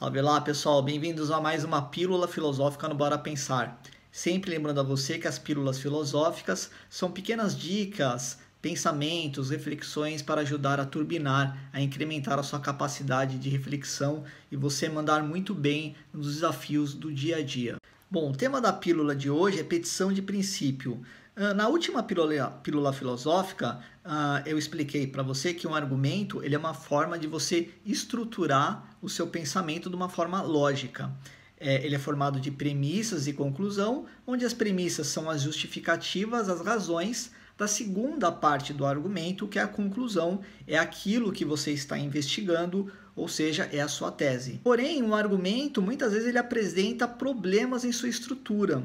Salve lá, pessoal! Bem-vindos a mais uma Pílula Filosófica no Bora Pensar. Sempre lembrando a você que as pílulas filosóficas são pequenas dicas, pensamentos, reflexões para ajudar a turbinar, a incrementar a sua capacidade de reflexão e você mandar muito bem nos desafios do dia a dia. Bom, o tema da pílula de hoje é petição de princípio. Ah, na última pílula, pílula filosófica, ah, eu expliquei para você que um argumento ele é uma forma de você estruturar o seu pensamento de uma forma lógica. É, ele é formado de premissas e conclusão, onde as premissas são as justificativas, as razões da segunda parte do argumento, que é a conclusão, é aquilo que você está investigando, ou seja, é a sua tese. Porém, um argumento muitas vezes ele apresenta problemas em sua estrutura.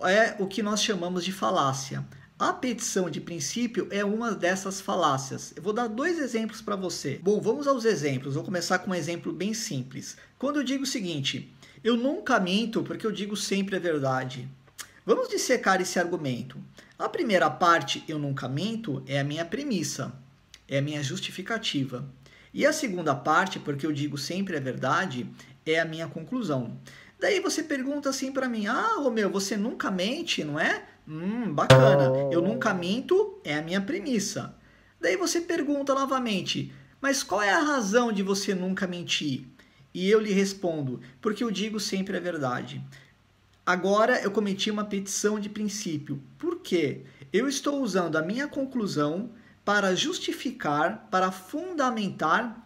É o que nós chamamos de falácia. A petição de princípio é uma dessas falácias. Eu vou dar dois exemplos para você. Bom, vamos aos exemplos. Vou começar com um exemplo bem simples. Quando eu digo o seguinte, eu nunca minto porque eu digo sempre a verdade. Vamos dissecar esse argumento. A primeira parte, eu nunca minto, é a minha premissa, é a minha justificativa. E a segunda parte, porque eu digo sempre a verdade, é a minha conclusão. Daí você pergunta assim para mim: "Ah, Romeu, você nunca mente, não é?" Hum, bacana. Eu nunca minto é a minha premissa. Daí você pergunta novamente: "Mas qual é a razão de você nunca mentir?" E eu lhe respondo: "Porque eu digo sempre a verdade." Agora eu cometi uma petição de princípio. Por quê? Eu estou usando a minha conclusão para justificar, para fundamentar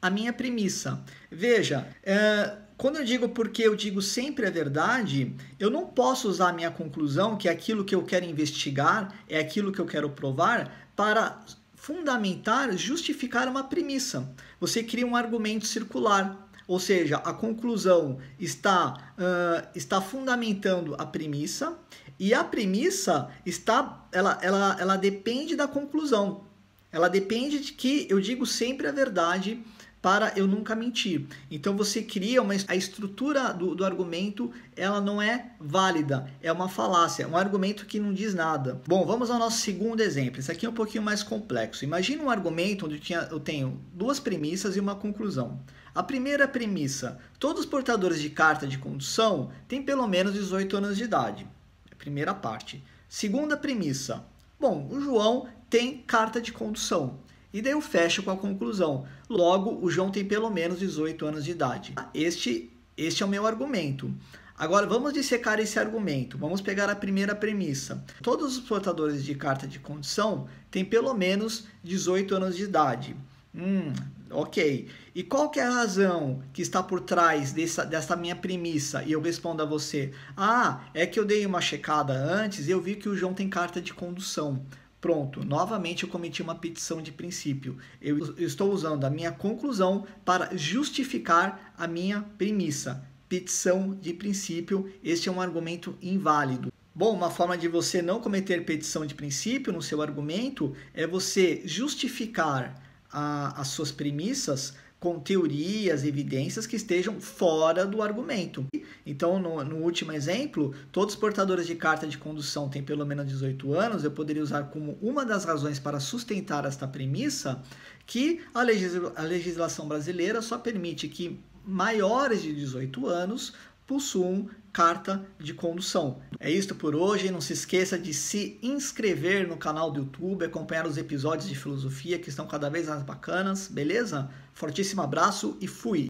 a minha premissa. Veja, é, quando eu digo porque eu digo sempre a verdade, eu não posso usar a minha conclusão, que é aquilo que eu quero investigar, é aquilo que eu quero provar, para fundamentar, justificar uma premissa. Você cria um argumento circular. Ou seja, a conclusão está, uh, está fundamentando a premissa e a premissa está, ela, ela, ela depende da conclusão. Ela depende de que eu digo sempre a verdade para eu nunca mentir. Então você cria uma a estrutura do, do argumento, ela não é válida, é uma falácia, é um argumento que não diz nada. Bom, vamos ao nosso segundo exemplo. Esse aqui é um pouquinho mais complexo. Imagina um argumento onde tinha, eu tenho duas premissas e uma conclusão. A primeira premissa: todos os portadores de carta de condução têm pelo menos 18 anos de idade. É primeira parte. Segunda premissa: bom, o João tem carta de condução. E daí eu fecho com a conclusão. Logo, o João tem pelo menos 18 anos de idade. Este, este é o meu argumento. Agora vamos dissecar esse argumento. Vamos pegar a primeira premissa. Todos os portadores de carta de condição têm pelo menos 18 anos de idade. Hum, ok. E qual que é a razão que está por trás dessa, dessa minha premissa? E eu respondo a você: Ah, é que eu dei uma checada antes e eu vi que o João tem carta de condução. Pronto, novamente eu cometi uma petição de princípio. Eu estou usando a minha conclusão para justificar a minha premissa. Petição de princípio, este é um argumento inválido. Bom, uma forma de você não cometer petição de princípio no seu argumento é você justificar a, as suas premissas com teorias, evidências que estejam fora do argumento. Então, no, no, último exemplo, todos os portadores de carta de condução têm pelo menos 18 anos, eu poderia usar como uma das razões para sustentar esta premissa que a, legisla a legislação brasileira só permite que maiores de 18 anos Pulso 1, carta de condução. É isso por hoje. Não se esqueça de se inscrever no canal do YouTube, acompanhar os episódios de filosofia que estão cada vez mais bacanas, beleza? Fortíssimo abraço e fui!